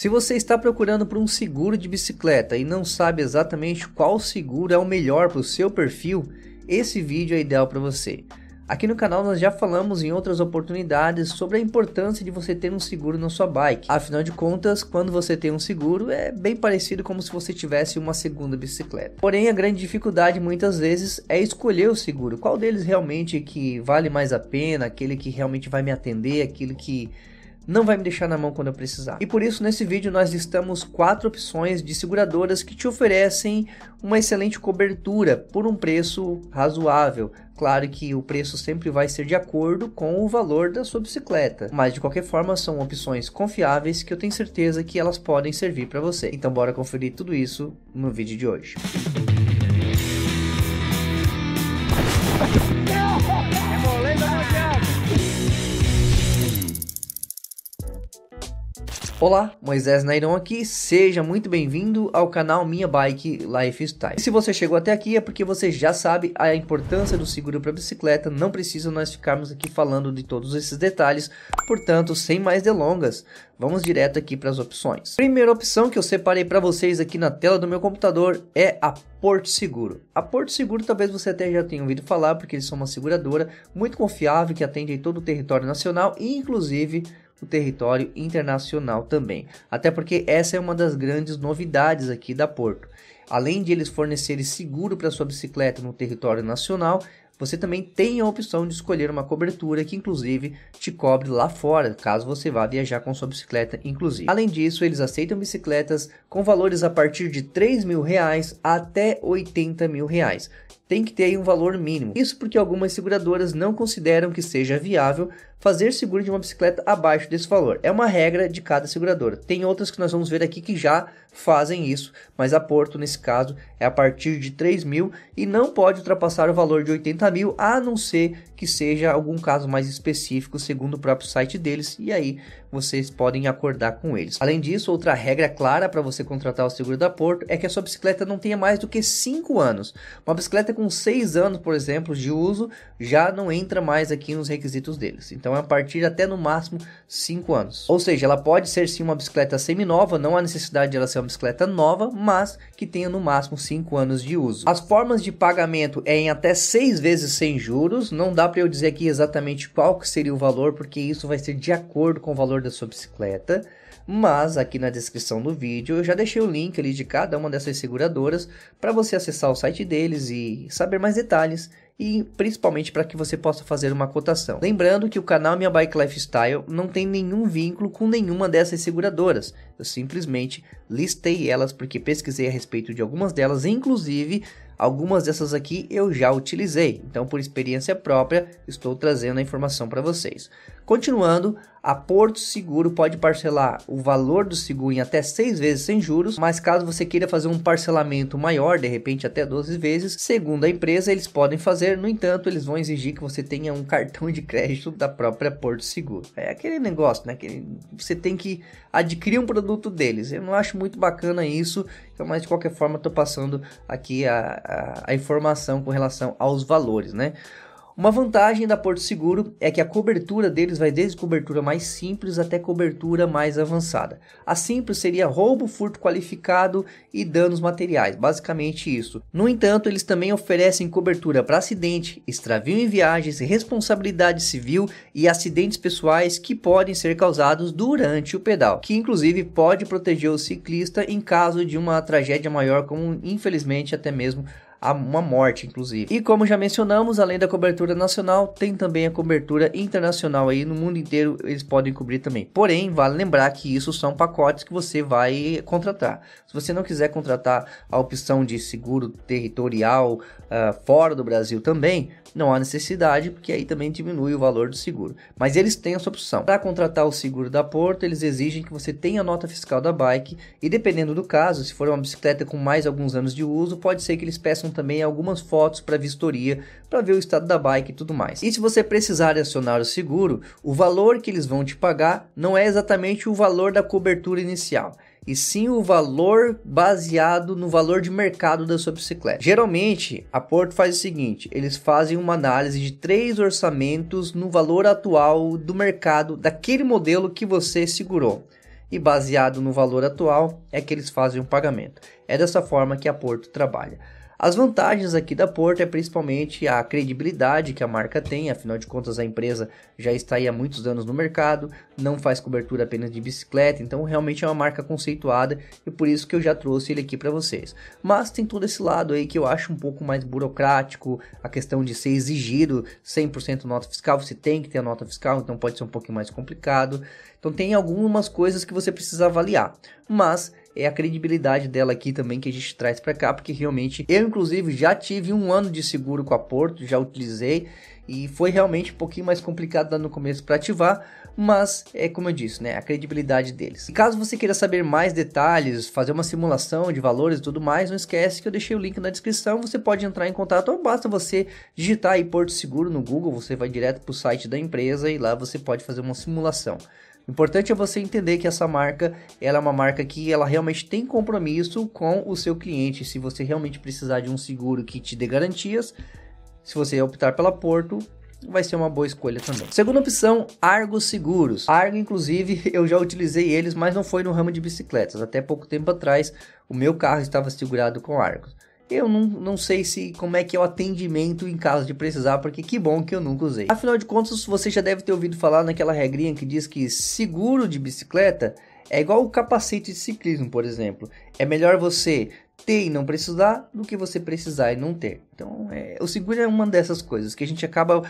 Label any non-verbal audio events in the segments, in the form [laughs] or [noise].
Se você está procurando por um seguro de bicicleta e não sabe exatamente qual seguro é o melhor para o seu perfil, esse vídeo é ideal para você. Aqui no canal nós já falamos em outras oportunidades sobre a importância de você ter um seguro na sua bike. Afinal de contas, quando você tem um seguro, é bem parecido como se você tivesse uma segunda bicicleta. Porém, a grande dificuldade muitas vezes é escolher o seguro. Qual deles realmente que vale mais a pena, aquele que realmente vai me atender, aquele que não vai me deixar na mão quando eu precisar. E por isso nesse vídeo nós listamos quatro opções de seguradoras que te oferecem uma excelente cobertura por um preço razoável. Claro que o preço sempre vai ser de acordo com o valor da sua bicicleta, mas de qualquer forma são opções confiáveis que eu tenho certeza que elas podem servir para você. Então bora conferir tudo isso no vídeo de hoje. Olá, Moisés Nairon aqui, seja muito bem-vindo ao canal Minha Bike Lifestyle. E se você chegou até aqui é porque você já sabe a importância do seguro para bicicleta, não precisa nós ficarmos aqui falando de todos esses detalhes, portanto, sem mais delongas, vamos direto aqui para as opções. Primeira opção que eu separei para vocês aqui na tela do meu computador é a Porto Seguro. A Porto Seguro talvez você até já tenha ouvido falar, porque eles são uma seguradora muito confiável que atende em todo o território nacional e inclusive o território internacional também. Até porque essa é uma das grandes novidades aqui da Porto. Além de eles fornecerem seguro para sua bicicleta no território nacional, você também tem a opção de escolher uma cobertura que inclusive te cobre lá fora, caso você vá viajar com sua bicicleta inclusive. Além disso, eles aceitam bicicletas com valores a partir de 3 mil reais até 80 mil reais tem que ter um valor mínimo. Isso porque algumas seguradoras não consideram que seja viável fazer seguro de uma bicicleta abaixo desse valor. É uma regra de cada seguradora. Tem outras que nós vamos ver aqui que já fazem isso, mas a Porto, nesse caso, é a partir de 3 mil e não pode ultrapassar o valor de 80 mil, a não ser que seja algum caso mais específico, segundo o próprio site deles, e aí vocês podem acordar com eles. Além disso, outra regra clara para você contratar o seguro da Porto é que a sua bicicleta não tenha mais do que 5 anos. Uma bicicleta com 6 anos, por exemplo, de uso, já não entra mais aqui nos requisitos deles. Então é a partir até no máximo 5 anos. Ou seja, ela pode ser sim uma bicicleta semi-nova, não há necessidade de ela ser uma bicicleta nova, mas que tenha no máximo 5 anos de uso. As formas de pagamento é em até 6 vezes sem juros, não dá para eu dizer aqui exatamente qual que seria o valor, porque isso vai ser de acordo com o valor da sua bicicleta mas aqui na descrição do vídeo eu já deixei o link ali de cada uma dessas seguradoras para você acessar o site deles e saber mais detalhes e principalmente para que você possa fazer uma cotação. Lembrando que o canal Minha Bike Lifestyle não tem nenhum vínculo com nenhuma dessas seguradoras. Eu simplesmente listei elas porque pesquisei a respeito de algumas delas, inclusive algumas dessas aqui eu já utilizei. Então, por experiência própria, estou trazendo a informação para vocês. Continuando, a Porto Seguro pode parcelar o valor do seguro em até 6 vezes sem juros, mas caso você queira fazer um parcelamento maior, de repente até 12 vezes, segundo a empresa, eles podem fazer, no entanto, eles vão exigir que você tenha um cartão de crédito da própria Porto Seguro. É aquele negócio, né? Que você tem que adquirir um produto deles. Eu não acho muito bacana isso, então, mas de qualquer forma, estou passando aqui a, a, a informação com relação aos valores, né? Uma vantagem da Porto Seguro é que a cobertura deles vai desde cobertura mais simples até cobertura mais avançada. A simples seria roubo, furto qualificado e danos materiais, basicamente isso. No entanto, eles também oferecem cobertura para acidente, extravio em viagens, responsabilidade civil e acidentes pessoais que podem ser causados durante o pedal, que inclusive pode proteger o ciclista em caso de uma tragédia maior, como infelizmente até mesmo a uma morte, inclusive. E como já mencionamos, além da cobertura nacional, tem também a cobertura internacional aí no mundo inteiro, eles podem cobrir também. Porém, vale lembrar que isso são pacotes que você vai contratar. Se você não quiser contratar a opção de seguro territorial uh, fora do Brasil também, não há necessidade, porque aí também diminui o valor do seguro. Mas eles têm essa opção. Para contratar o seguro da Porto, eles exigem que você tenha a nota fiscal da bike e dependendo do caso, se for uma bicicleta com mais alguns anos de uso, pode ser que eles peçam também algumas fotos para vistoria, para ver o estado da bike e tudo mais. E se você precisar acionar o seguro, o valor que eles vão te pagar não é exatamente o valor da cobertura inicial e sim o valor baseado no valor de mercado da sua bicicleta. Geralmente, a Porto faz o seguinte: eles fazem uma análise de três orçamentos no valor atual do mercado daquele modelo que você segurou. E baseado no valor atual é que eles fazem um pagamento. É dessa forma que a Porto trabalha. As vantagens aqui da Porto é principalmente a credibilidade que a marca tem, afinal de contas a empresa já está há muitos anos no mercado, não faz cobertura apenas de bicicleta, então realmente é uma marca conceituada e por isso que eu já trouxe ele aqui para vocês. Mas tem todo esse lado aí que eu acho um pouco mais burocrático, a questão de ser exigido 100% nota fiscal, você tem que ter a nota fiscal, então pode ser um pouquinho mais complicado. Então tem algumas coisas que você precisa avaliar, mas é a credibilidade dela aqui também que a gente traz para cá, porque realmente eu, inclusive, já tive um ano de seguro com a Porto, já utilizei e foi realmente um pouquinho mais complicado no começo para ativar, mas é como eu disse, né, a credibilidade deles. E caso você queira saber mais detalhes, fazer uma simulação de valores e tudo mais, não esquece que eu deixei o link na descrição, você pode entrar em contato ou basta você digitar aí Porto Seguro no Google, você vai direto para o site da empresa e lá você pode fazer uma simulação importante é você entender que essa marca, ela é uma marca que ela realmente tem compromisso com o seu cliente. Se você realmente precisar de um seguro que te dê garantias, se você optar pela Porto, vai ser uma boa escolha também. Segunda opção, Argo Seguros. Argo, inclusive, [laughs] eu já utilizei eles, mas não foi no ramo de bicicletas. Até pouco tempo atrás, o meu carro estava segurado com Argo. Eu não, não sei se como é que é o atendimento em caso de precisar, porque que bom que eu nunca usei. Afinal de contas, você já deve ter ouvido falar naquela regrinha que diz que seguro de bicicleta é igual o capacete de ciclismo, por exemplo. É melhor você ter e não precisar do que você precisar e não ter. Então, é, o seguro é uma dessas coisas que a gente acaba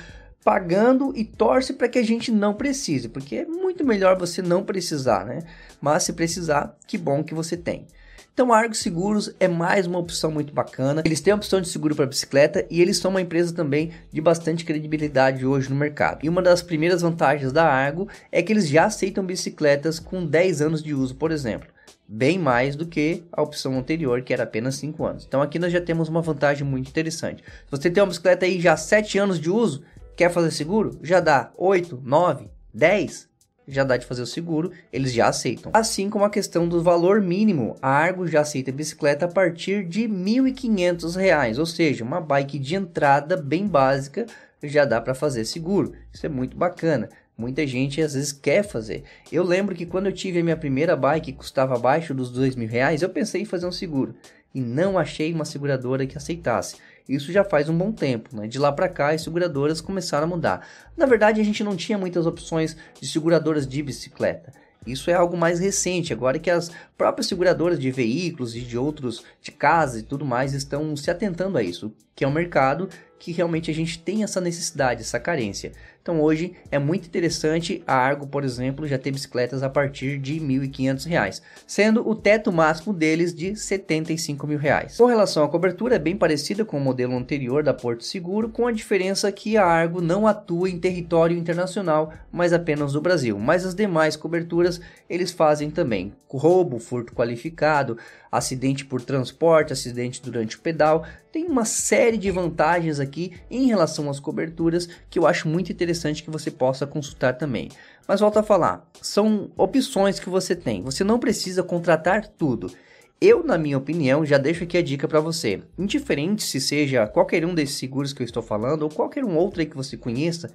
pagando e torce para que a gente não precise, porque é muito melhor você não precisar, né? Mas se precisar, que bom que você tem. Então a Argo Seguros é mais uma opção muito bacana. Eles têm a opção de seguro para bicicleta e eles são uma empresa também de bastante credibilidade hoje no mercado. E uma das primeiras vantagens da Argo é que eles já aceitam bicicletas com 10 anos de uso, por exemplo bem mais do que a opção anterior, que era apenas 5 anos. Então aqui nós já temos uma vantagem muito interessante. Se você tem uma bicicleta aí já 7 anos de uso, quer fazer seguro? Já dá 8, 9, 10, já dá de fazer o seguro, eles já aceitam. Assim como a questão do valor mínimo, a Argos já aceita bicicleta a partir de R$ 1.500, ou seja, uma bike de entrada bem básica já dá para fazer seguro. Isso é muito bacana. Muita gente às vezes quer fazer. Eu lembro que quando eu tive a minha primeira bike que custava abaixo dos dois mil reais, eu pensei em fazer um seguro e não achei uma seguradora que aceitasse. Isso já faz um bom tempo, né? De lá para cá, as seguradoras começaram a mudar. Na verdade, a gente não tinha muitas opções de seguradoras de bicicleta. Isso é algo mais recente, agora que as próprias seguradoras de veículos e de outros, de casa e tudo mais, estão se atentando a isso, que é um mercado que realmente a gente tem essa necessidade, essa carência. Então hoje é muito interessante a Argo, por exemplo, já ter bicicletas a partir de R$ 1.500, sendo o teto máximo deles de R$ 75 mil. Reais. Com relação à cobertura, é bem parecida com o modelo anterior da Porto Seguro, com a diferença que a Argo não atua em território internacional, mas apenas no Brasil. Mas as demais coberturas eles fazem também: roubo, furto qualificado, acidente por transporte, acidente durante o pedal. Tem uma série de vantagens aqui em relação às coberturas que eu acho muito interessante interessante que você possa consultar também. Mas volto a falar, são opções que você tem. Você não precisa contratar tudo. Eu, na minha opinião, já deixo aqui a dica para você. Indiferente se seja qualquer um desses seguros que eu estou falando ou qualquer um outro que você conheça,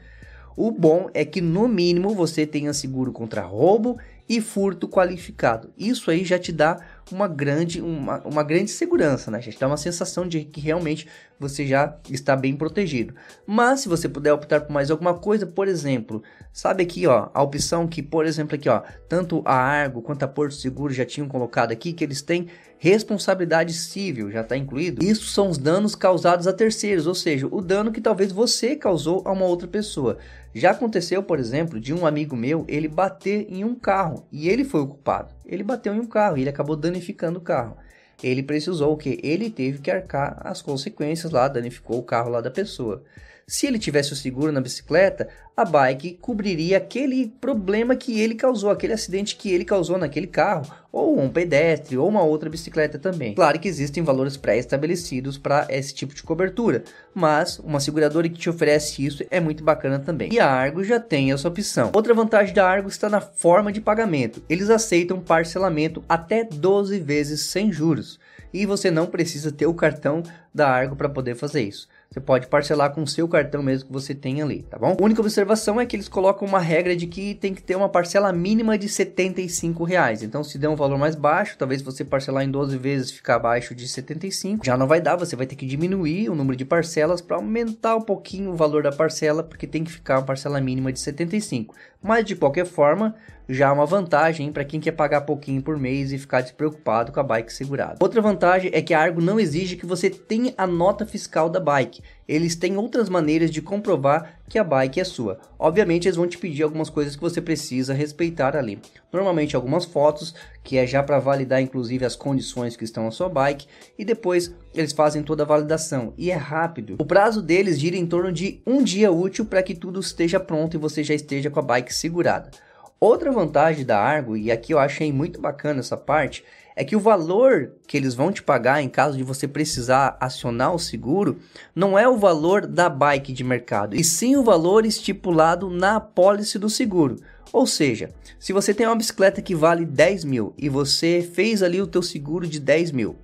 o bom é que no mínimo você tenha seguro contra roubo e furto qualificado. Isso aí já te dá uma grande, uma, uma grande segurança, né, gente? Dá uma sensação de que realmente você já está bem protegido. Mas se você puder optar por mais alguma coisa, por exemplo, sabe aqui, ó, a opção que, por exemplo, aqui, ó, tanto a Argo quanto a Porto Seguro já tinham colocado aqui que eles têm responsabilidade civil, já está incluído. Isso são os danos causados a terceiros, ou seja, o dano que talvez você causou a uma outra pessoa. Já aconteceu, por exemplo, de um amigo meu, ele bater em um carro e ele foi o culpado. Ele bateu em um carro, ele acabou danificando o carro. Ele precisou o que? Ele teve que arcar as consequências lá, danificou o carro lá da pessoa. Se ele tivesse o seguro na bicicleta, a bike cobriria aquele problema que ele causou, aquele acidente que ele causou naquele carro, ou um pedestre, ou uma outra bicicleta também. Claro que existem valores pré-estabelecidos para esse tipo de cobertura, mas uma seguradora que te oferece isso é muito bacana também. E a Argo já tem essa opção. Outra vantagem da Argo está na forma de pagamento. Eles aceitam parcelamento até 12 vezes sem juros e você não precisa ter o cartão da Argo para poder fazer isso. Você pode parcelar com o seu cartão mesmo que você tem ali, tá bom? A única observação é que eles colocam uma regra de que tem que ter uma parcela mínima de 75 reais. Então, se der um valor mais baixo, talvez você parcelar em 12 vezes ficar abaixo de 75, já não vai dar, você vai ter que diminuir o número de parcelas para aumentar um pouquinho o valor da parcela, porque tem que ficar uma parcela mínima de 75. Mas de qualquer forma, já é uma vantagem para quem quer pagar pouquinho por mês e ficar despreocupado com a bike segurada. Outra vantagem é que a Argo não exige que você tenha a nota fiscal da bike. Eles têm outras maneiras de comprovar que a bike é sua. Obviamente eles vão te pedir algumas coisas que você precisa respeitar ali. Normalmente algumas fotos, que é já para validar inclusive as condições que estão na sua bike, e depois eles fazem toda a validação e é rápido. O prazo deles gira em torno de um dia útil para que tudo esteja pronto e você já esteja com a bike segurada. Outra vantagem da Argo, e aqui eu achei muito bacana essa parte, é que o valor que eles vão te pagar em caso de você precisar acionar o seguro não é o valor da bike de mercado, e sim o valor estipulado na apólice do seguro. Ou seja, se você tem uma bicicleta que vale 10 mil e você fez ali o teu seguro de 10 mil,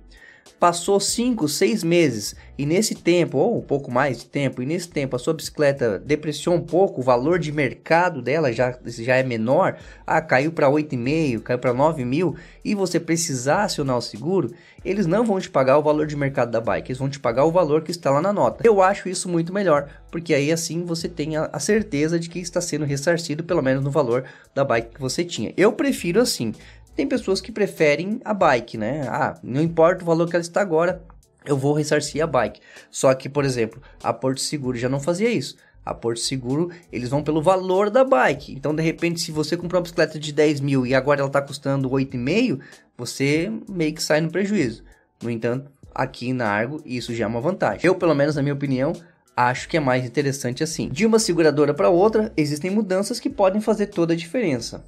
Passou 5, 6 meses e nesse tempo, ou um pouco mais de tempo, e nesse tempo a sua bicicleta depreciou um pouco, o valor de mercado dela já, já é menor, ah, caiu para 8,5, caiu para 9 mil, e você precisar acionar o seguro, eles não vão te pagar o valor de mercado da bike, eles vão te pagar o valor que está lá na nota. Eu acho isso muito melhor, porque aí assim você tem a, a certeza de que está sendo ressarcido pelo menos no valor da bike que você tinha. Eu prefiro assim, tem pessoas que preferem a bike, né? Ah, não importa o valor que ela está agora, eu vou ressarcir a bike. Só que, por exemplo, a Porto Seguro já não fazia isso. A Porto Seguro, eles vão pelo valor da bike. Então, de repente, se você comprou uma bicicleta de 10 mil e agora ela está custando 8,5, você meio que sai no prejuízo. No entanto, aqui na Argo, isso já é uma vantagem. Eu, pelo menos na minha opinião, acho que é mais interessante assim. De uma seguradora para outra, existem mudanças que podem fazer toda a diferença.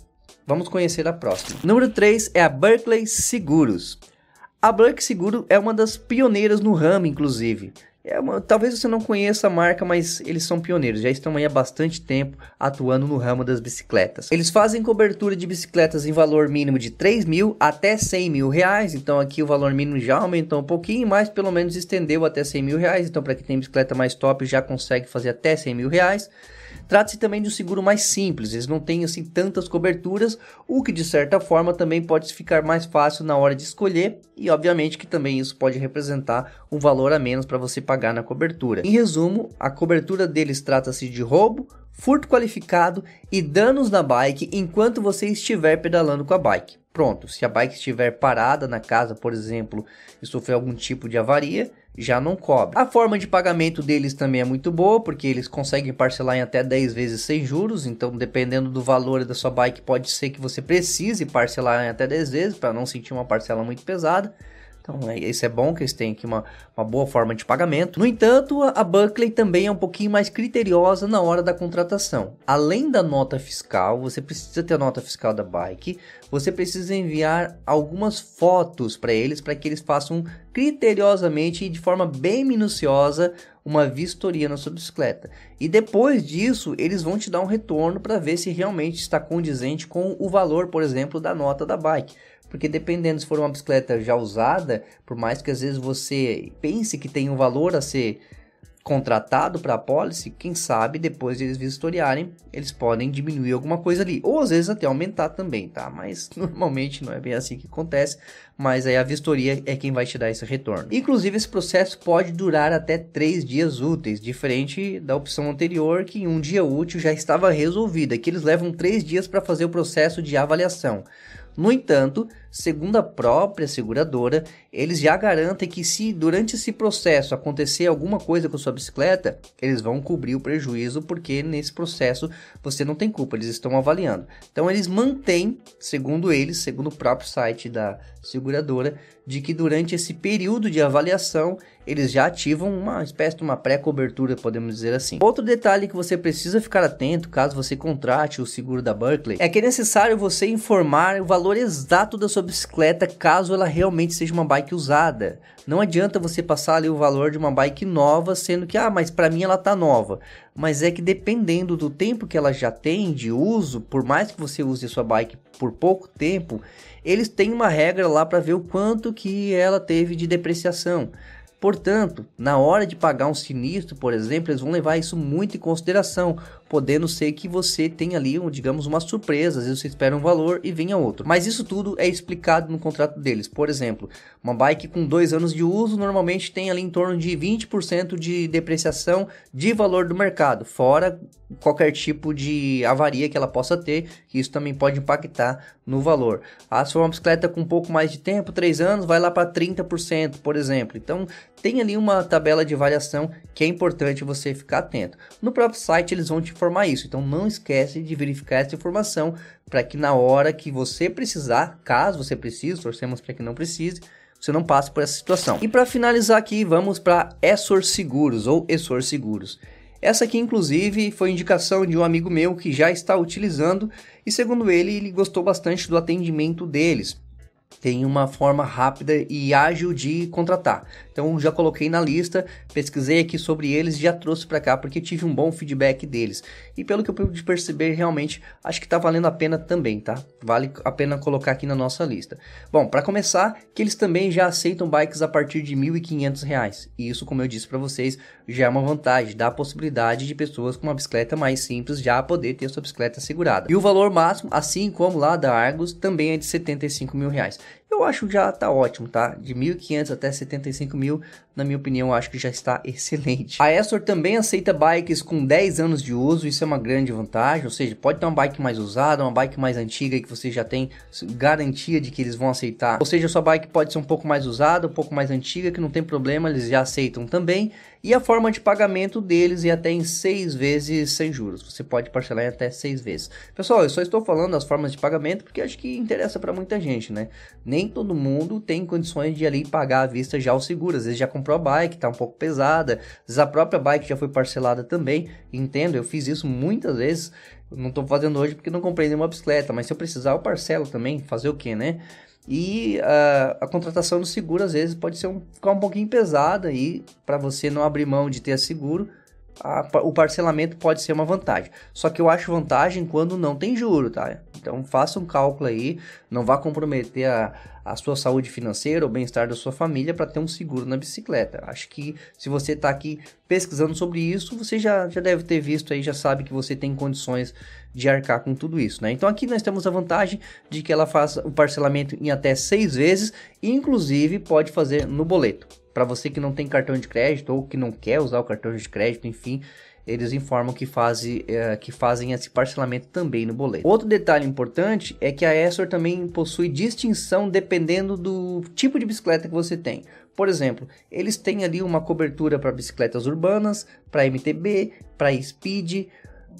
Vamos conhecer a próxima. Número 3 é a Berkeley Seguros. A Berkeley Seguro é uma das pioneiras no ramo, inclusive. É uma, talvez você não conheça a marca, mas eles são pioneiros, já estão aí há bastante tempo atuando no ramo das bicicletas. Eles fazem cobertura de bicicletas em valor mínimo de 3 mil até 100 mil reais, então aqui o valor mínimo já aumentou um pouquinho, mas pelo menos estendeu até 100 mil reais, então para quem tem bicicleta mais top já consegue fazer até 100 mil reais. Trata-se também de um seguro mais simples, eles não têm assim tantas coberturas, o que de certa forma também pode ficar mais fácil na hora de escolher e obviamente que também isso pode representar um valor a menos para você pagar na cobertura. Em resumo, a cobertura deles trata-se de roubo, furto qualificado e danos na bike enquanto você estiver pedalando com a bike. Pronto, se a bike estiver parada na casa, por exemplo, e sofrer algum tipo de avaria, já não cobre. A forma de pagamento deles também é muito boa, porque eles conseguem parcelar em até 10 vezes sem juros, então dependendo do valor da sua bike, pode ser que você precise parcelar em até 10 vezes para não sentir uma parcela muito pesada. Então, é, isso é bom que eles têm aqui uma, uma boa forma de pagamento. No entanto, a, a Buckley também é um pouquinho mais criteriosa na hora da contratação. Além da nota fiscal, você precisa ter a nota fiscal da bike, você precisa enviar algumas fotos para eles, para que eles façam criteriosamente e de forma bem minuciosa uma vistoria na sua bicicleta. E depois disso, eles vão te dar um retorno para ver se realmente está condizente com o valor, por exemplo, da nota da bike. Porque dependendo se for uma bicicleta já usada, por mais que às vezes você pense que tem um valor a ser contratado para a policy, quem sabe depois de eles vistoriarem, eles podem diminuir alguma coisa ali, ou às vezes até aumentar também, tá? Mas [laughs] normalmente não é bem assim que acontece, mas aí a vistoria é quem vai te dar esse retorno. Inclusive esse processo pode durar até três dias úteis, diferente da opção anterior que em um dia útil já estava resolvida, que eles levam três dias para fazer o processo de avaliação. No entanto, segundo a própria seguradora, eles já garantem que se durante esse processo acontecer alguma coisa com sua bicicleta, eles vão cobrir o prejuízo, porque nesse processo você não tem culpa, eles estão avaliando. Então eles mantêm, segundo eles, segundo o próprio site da seguradora, de que durante esse período de avaliação eles já ativam uma espécie de uma pré-cobertura, podemos dizer assim. Outro detalhe que você precisa ficar atento caso você contrate o seguro da Berkeley é que é necessário você informar o valor exato da sua bicicleta caso ela realmente seja uma bike usada. Não adianta você passar ali o valor de uma bike nova, sendo que, ah, mas para mim ela tá nova. Mas é que dependendo do tempo que ela já tem de uso, por mais que você use a sua bike por pouco tempo, eles têm uma regra lá para ver o quanto que ela teve de depreciação. Portanto, na hora de pagar um sinistro, por exemplo, eles vão levar isso muito em consideração, podendo ser que você tenha ali, digamos, uma surpresa. Às vezes você espera um valor e venha outro. Mas isso tudo é explicado no contrato deles. Por exemplo, uma bike com dois anos de uso normalmente tem ali em torno de 20% de depreciação de valor do mercado, fora qualquer tipo de avaria que ela possa ter, que isso também pode impactar no valor. Ah, se for uma bicicleta com um pouco mais de tempo, três anos, vai lá para 30%, por exemplo. Então, tem ali uma tabela de variação que é importante você ficar atento. No próprio site, eles vão te informar isso. Então não esquece de verificar essa informação para que na hora que você precisar, caso você precise, torcemos para que não precise, você não passe por essa situação. E para finalizar aqui, vamos para Essor Seguros ou Essor Seguros. Essa aqui, inclusive, foi indicação de um amigo meu que já está utilizando e, segundo ele, ele gostou bastante do atendimento deles tem uma forma rápida e ágil de contratar. Então já coloquei na lista, pesquisei aqui sobre eles, já trouxe para cá porque tive um bom feedback deles. E pelo que eu pude perceber, realmente acho que está valendo a pena também, tá? Vale a pena colocar aqui na nossa lista. Bom, para começar, que eles também já aceitam bikes a partir de R$ 1.500. E isso, como eu disse para vocês, já é uma vantagem, dá a possibilidade de pessoas com uma bicicleta mais simples já poder ter sua bicicleta segurada. E o valor máximo, assim como lá da Argos, também é de R$ 75 mil reais. guys eu acho que já tá ótimo, tá? De 1.500 até 75 mil, na minha opinião, eu acho que já está [laughs] excelente. A Estor também aceita bikes com 10 anos de uso, isso é uma grande vantagem, ou seja, pode ter uma bike mais usada, uma bike mais antiga que você já tem garantia de que eles vão aceitar. Ou seja, sua bike pode ser um pouco mais usada, um pouco mais antiga, que não tem problema, eles já aceitam também. E a forma de pagamento deles é até em 6 vezes sem juros, você pode parcelar em até 6 vezes. Pessoal, eu só estou falando das formas de pagamento porque acho que interessa para muita gente, né? Nem nem todo mundo tem condições de ali pagar à vista já o seguro. Às vezes já comprou a bike, tá um pouco pesada, às a própria bike já foi parcelada também. Entendo, eu fiz isso muitas vezes. Não tô fazendo hoje porque não comprei nenhuma bicicleta, mas se eu precisar, eu parcelo também. Fazer o que, né? E uh, a contratação do seguro às vezes pode ser um, ficar um pouquinho pesada e para você não abrir mão de ter seguro, a, o parcelamento pode ser uma vantagem. Só que eu acho vantagem quando não tem juro, tá? Então faça um cálculo aí, não vá comprometer a, a sua saúde financeira ou bem-estar da sua família para ter um seguro na bicicleta. Acho que se você está aqui pesquisando sobre isso, você já, já deve ter visto aí, já sabe que você tem condições de arcar com tudo isso, né? Então aqui nós temos a vantagem de que ela faça o parcelamento em até seis vezes, e inclusive pode fazer no boleto. Para você que não tem cartão de crédito ou que não quer usar o cartão de crédito, enfim, eles informam que, fazem, é, eh, que fazem esse parcelamento também no boleto. Outro detalhe importante é que a Essor também possui distinção dependendo do tipo de bicicleta que você tem. Por exemplo, eles têm ali uma cobertura para bicicletas urbanas, para MTB, para speed,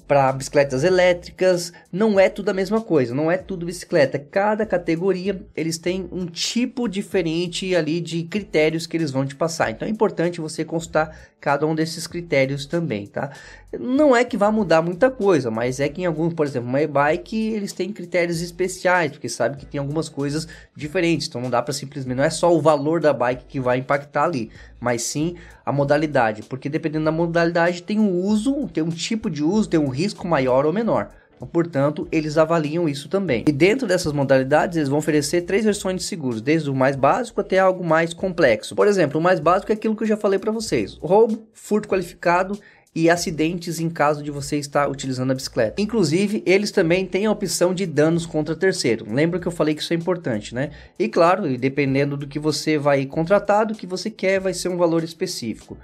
para bicicletas elétricas, não é tudo a mesma coisa, não é tudo bicicleta. Cada categoria eles têm um tipo diferente ali de critérios que eles vão te passar. Então é importante você consultar cada um desses critérios também, tá? Não é que vá mudar muita coisa, mas é que em alguns, por exemplo, uma e-bike, eles têm critérios especiais, porque sabe que tem algumas coisas diferentes. Então não dá para simplesmente, não é só o valor da bike que vai impactar ali, mas sim a modalidade, porque dependendo da modalidade tem um uso, tem um tipo de uso, tem um risco maior ou menor. Então, portanto, eles avaliam isso também. E dentro dessas modalidades, eles vão oferecer três versões de seguros, desde o mais básico até algo mais complexo. Por exemplo, o mais básico é aquilo que eu já falei para vocês: roubo, furto qualificado e acidentes em caso de você estar utilizando a bicicleta. Inclusive, eles também têm a opção de danos contra terceiro. Lembra que eu falei que isso é importante, né? E claro, dependendo do que você vai contratar, do que você quer, vai ser um valor específico.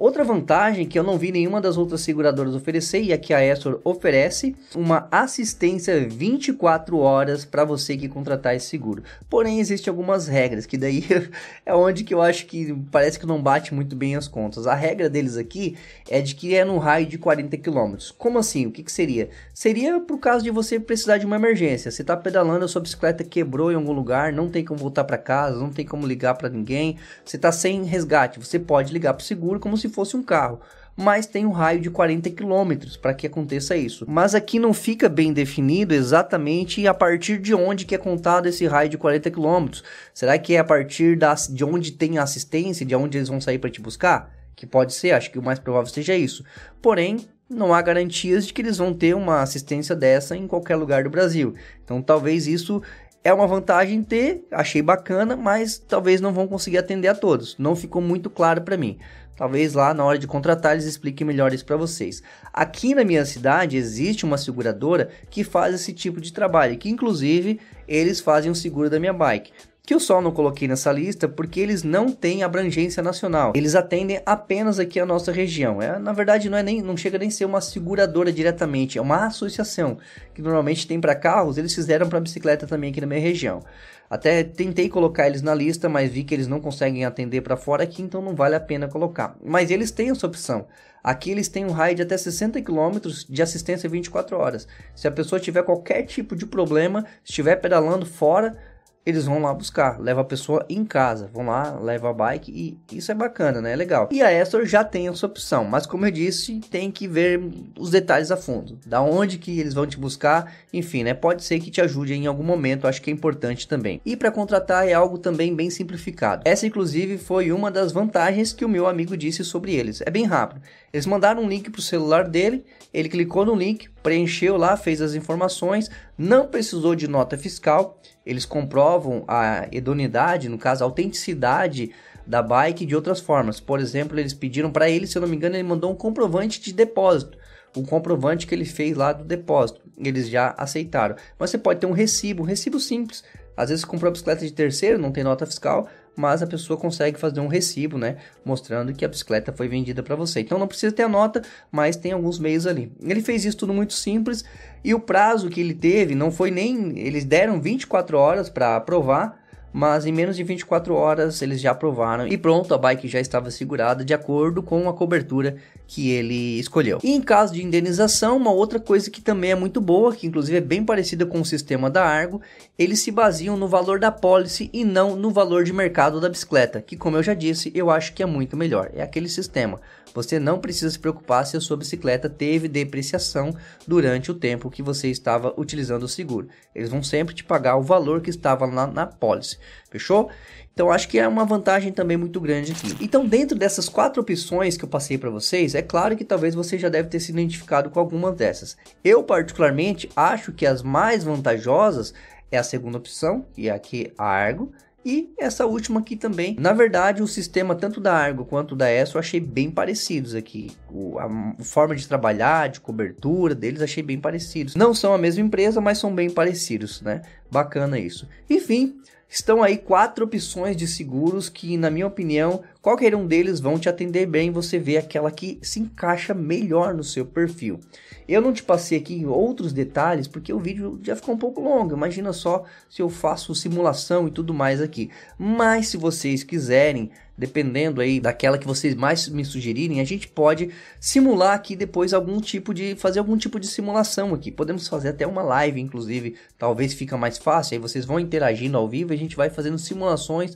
Outra vantagem que eu não vi nenhuma das outras seguradoras oferecer e é que a Essor oferece, uma assistência 24 horas para você que contratar esse seguro. Porém, existem algumas regras, que daí [laughs] é onde que eu acho que parece que não bate muito bem as contas. A regra deles aqui é de que é no raio de 40 km. Como assim? O que, que seria? Seria para o caso de você precisar de uma emergência. Você está pedalando, a sua bicicleta quebrou em algum lugar, não tem como voltar para casa, não tem como ligar para ninguém, você está sem resgate, você pode ligar para o seguro como se fosse um carro mas tem um raio de 40 quilômetros para que aconteça isso. Mas aqui não fica bem definido exatamente a partir de onde que é contado esse raio de 40 quilômetros. Será que é a partir das, de onde tem a assistência, de onde eles vão sair para te buscar? Que pode ser, acho que o mais provável seja isso. Porém, não há garantias de que eles vão ter uma assistência dessa em qualquer lugar do Brasil. Então, talvez isso é uma vantagem ter, achei bacana, mas talvez não vão conseguir atender a todos. Não ficou muito claro para mim. Talvez lá na hora de contratar eles expliquem melhor isso para vocês. Aqui na minha cidade existe uma seguradora que faz esse tipo de trabalho, que inclusive eles fazem o seguro da minha bike que eu só não coloquei nessa lista porque eles não têm abrangência nacional. Eles atendem apenas aqui a nossa região. É, na verdade, não é nem, não chega nem a ser uma seguradora diretamente, é uma associação que normalmente tem para carros. Eles fizeram para bicicleta também aqui na minha região. Até tentei colocar eles na lista, mas vi que eles não conseguem atender para fora aqui, então não vale a pena colocar. Mas eles têm essa opção. Aqui eles têm um raio de até 60 km de assistência 24 horas. Se a pessoa tiver qualquer tipo de problema, estiver pedalando fora, eles vão lá buscar, leva a pessoa em casa, vão lá, leva a bike e isso é bacana, né? É legal. E a Astor já tem essa opção, mas como eu disse, tem que ver os detalhes a fundo, da onde que eles vão te buscar, enfim, né? Pode ser que te ajude em algum momento, acho que é importante também. E para contratar é algo também bem simplificado. Essa inclusive foi uma das vantagens que o meu amigo disse sobre eles. É bem rápido. Eles mandaram um link pro celular dele, ele clicou no link, preencheu lá, fez as informações, não precisou de nota fiscal. Eles comprovam a idoneidade, no caso, a autenticidade da bike de outras formas. Por exemplo, eles pediram para ele, se eu não me engano, ele mandou um comprovante de depósito. O um comprovante que ele fez lá do depósito. Eles já aceitaram. Mas você pode ter um recibo, um recibo simples. Às vezes comprou a bicicleta de terceiro, não tem nota fiscal, mas a pessoa consegue fazer um recibo, né, mostrando que a bicicleta foi vendida para você. Então não precisa ter a nota, mas tem alguns meios ali. Ele fez isso tudo muito simples e o prazo que ele teve não foi nem eles deram 24 horas para aprovar, mas em menos de 24 horas eles já aprovaram e pronto, a bike já estava segurada de acordo com a cobertura que ele escolheu. E em caso de indenização, uma outra coisa que também é muito boa, que inclusive é bem parecida com o sistema da Argo, eles se baseiam no valor da policy e não no valor de mercado da bicicleta, que como eu já disse, eu acho que é muito melhor. É aquele sistema, você não precisa se preocupar se a sua bicicleta teve depreciação durante o tempo que você estava utilizando o seguro. Eles vão sempre te pagar o valor que estava lá na policy. Fechou? Então acho que é uma vantagem também muito grande aqui. Então dentro dessas quatro opções que eu passei para vocês, é claro que talvez você já deve ter se identificado com alguma dessas. Eu particularmente acho que as mais vantajosas é a segunda opção, e aqui a Argo, e essa última aqui também. Na verdade, o sistema tanto da Argo quanto da ESO eu achei bem parecidos aqui. O, a, a forma de trabalhar, de cobertura deles, achei bem parecidos. Não são a mesma empresa, mas são bem parecidos, né? Bacana isso. Enfim, estão aí quatro opções de seguros que, na minha opinião, qualquer um deles vão te atender bem. Você vê aquela que se encaixa melhor no seu perfil. Eu não te passei aqui outros detalhes porque o vídeo já ficou um pouco longo. Imagina só se eu faço simulação e tudo mais aqui. Mas se vocês quiserem dependendo aí daquela que vocês mais me sugerirem, a gente pode simular aqui depois algum tipo de fazer algum tipo de simulação aqui. Podemos fazer até uma live, inclusive, talvez fica mais fácil. Aí vocês vão interagindo ao vivo, e a gente vai fazendo simulações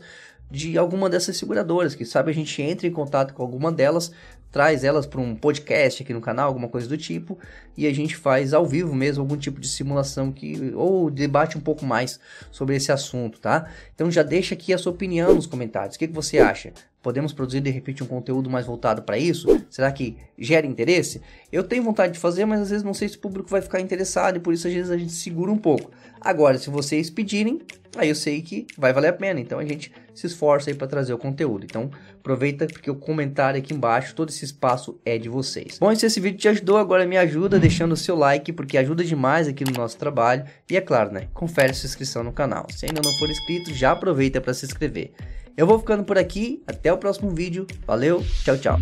de alguma dessas seguradoras, que sabe a gente entra em contato com alguma delas, traz elas para um podcast aqui no canal, alguma coisa do tipo, e a gente faz ao vivo mesmo algum tipo de simulação que ou debate um pouco mais sobre esse assunto, tá? Então já deixa aqui a sua opinião nos comentários. O que, que você acha? Podemos produzir de repente um conteúdo mais voltado para isso? Será que gera interesse? Eu tenho vontade de fazer, mas às vezes não sei se o público vai ficar interessado e por isso às vezes a gente segura um pouco. Agora, se vocês pedirem, aí eu sei que vai valer a pena. Então a gente se esforça aí para trazer o conteúdo. Então aproveita porque o comentário aqui embaixo, todo esse espaço é de vocês. Bom, se esse vídeo te ajudou, agora me ajuda deixando o seu like, porque ajuda demais aqui no nosso trabalho. E é claro, né? Confere sua inscrição no canal. Se ainda não for inscrito, já aproveita para se inscrever. Eu vou ficando por aqui, até o próximo vídeo. Valeu, tchau, tchau.